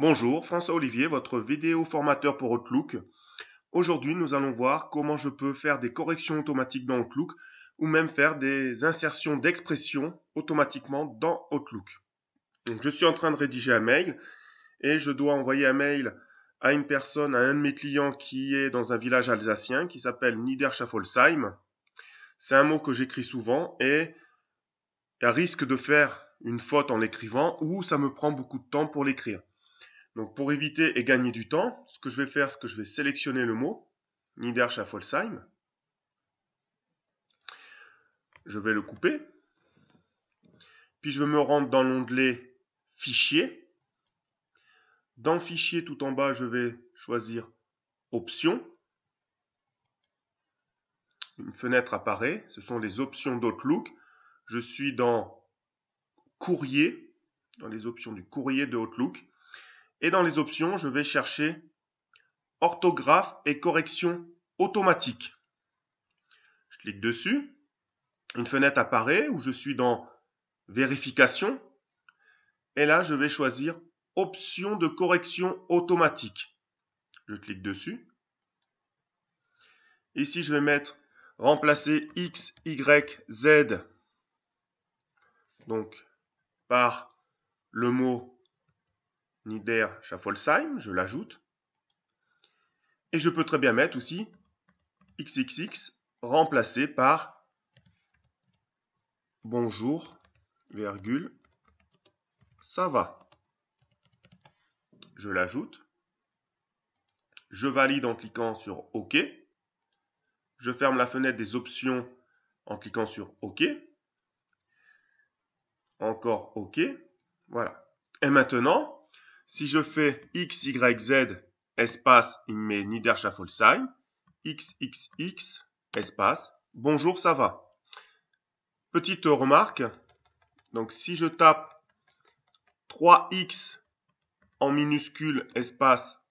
Bonjour, François Olivier, votre vidéo formateur pour Outlook. Aujourd'hui, nous allons voir comment je peux faire des corrections automatiques dans Outlook ou même faire des insertions d'expressions automatiquement dans Outlook. Donc, je suis en train de rédiger un mail et je dois envoyer un mail à une personne, à un de mes clients qui est dans un village alsacien qui s'appelle Niederschaffolsheim. C'est un mot que j'écris souvent et à risque de faire une faute en l'écrivant ou ça me prend beaucoup de temps pour l'écrire. Donc pour éviter et gagner du temps, ce que je vais faire, c'est que je vais sélectionner le mot Niederschaffolsheim. Je vais le couper. Puis je vais me rendre dans l'onglet Fichier. Dans Fichier, tout en bas, je vais choisir Options. Une fenêtre apparaît. Ce sont les options d'Outlook. Je suis dans Courrier, dans les options du courrier de Outlook. Et dans les options, je vais chercher orthographe et correction automatique. Je clique dessus. Une fenêtre apparaît où je suis dans vérification. Et là, je vais choisir option de correction automatique. Je clique dessus. Ici, je vais mettre remplacer X, Y, Z donc par le mot Nieder Schaffolsheim, je l'ajoute. Et je peux très bien mettre aussi XXX remplacé par bonjour, virgule, ça va. Je l'ajoute. Je valide en cliquant sur OK. Je ferme la fenêtre des options en cliquant sur OK. Encore OK. Voilà. Et maintenant, si je fais x, y, z, espace, il me met sign. x, x, x, espace, bonjour, ça va. Petite remarque, donc si je tape 3x en minuscule, espace,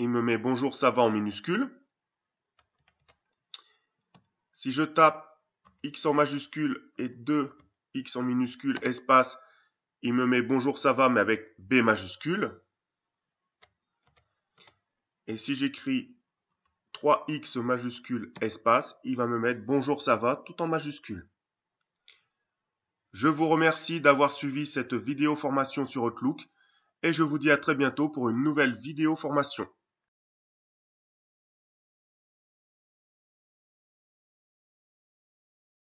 il me met bonjour, ça va en minuscule. Si je tape x en majuscule et 2 X en minuscule, espace, il me met bonjour ça va, mais avec B majuscule. Et si j'écris 3x majuscule espace, il va me mettre bonjour ça va tout en majuscule. Je vous remercie d'avoir suivi cette vidéo formation sur Outlook et je vous dis à très bientôt pour une nouvelle vidéo formation.